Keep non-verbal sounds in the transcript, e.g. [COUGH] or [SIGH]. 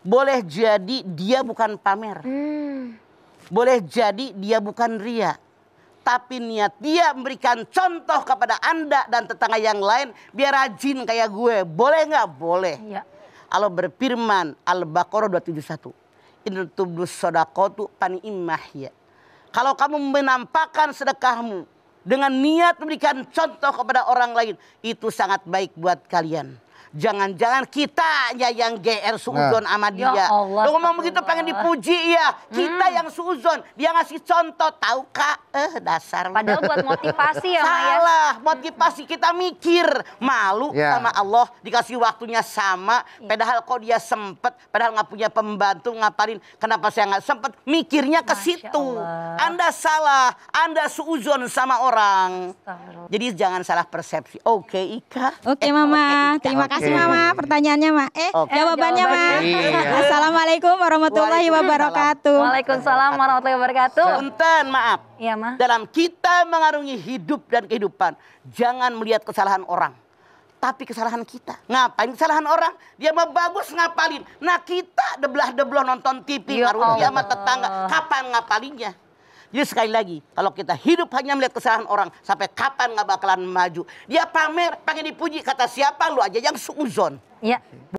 Boleh jadi dia bukan pamer. Hmm. Boleh jadi dia bukan ria. Tapi niat dia memberikan contoh kepada Anda dan tetangga yang lain. Biar rajin kayak gue. Boleh nggak? Boleh. Ya. Allah berfirman Al-Baqarah 271. Inul tubdus sodakotu pani'imahya. Kalau kamu menampakkan sedekahmu dengan niat memberikan contoh kepada orang lain. Itu sangat baik buat kalian jangan-jangan kita ya yang GR suuzon nah. sama ya dia. Ya Allah, Lu ngomong begitu pengen dipuji ya. Kita hmm. yang suuzon, dia ngasih contoh, tahu Kak? Eh, dasar. Padahal buat motivasi ya, ya. Salah, ya. motivasi kita mikir. Malu ya. sama Allah dikasih waktunya sama, iya. padahal kok dia sempet, padahal nggak punya pembantu ngaparin. kenapa saya nggak sempet? Mikirnya ke situ. Anda salah, Anda suuzon sama orang. Jadi jangan salah persepsi. Oke, okay, Ika. Oke, okay, eh, Mama. Okay, Ika. Terima kasih kasih Mama pertanyaannya ma, Eh, okay. jawabannya ma. [LAUGHS] Iya. Assalamualaikum warahmatullahi wabarakatuh. Waalaikumsalam warahmatullahi wabarakatuh. Punten, maaf. Iya, Ma. Dalam kita mengarungi hidup dan kehidupan, jangan melihat kesalahan orang tapi kesalahan kita. Ngapain kesalahan orang? Dia mau bagus ngapalin. Nah kita debelah-debelah nonton TV, ya ngaruh dia sama tetangga. Kapan ngapalinnya? Jadi sekali lagi, kalau kita hidup hanya melihat kesalahan orang, sampai kapan nggak bakalan maju? Dia pamer, pengen dipuji, kata siapa lu aja yang suuzon. Iya.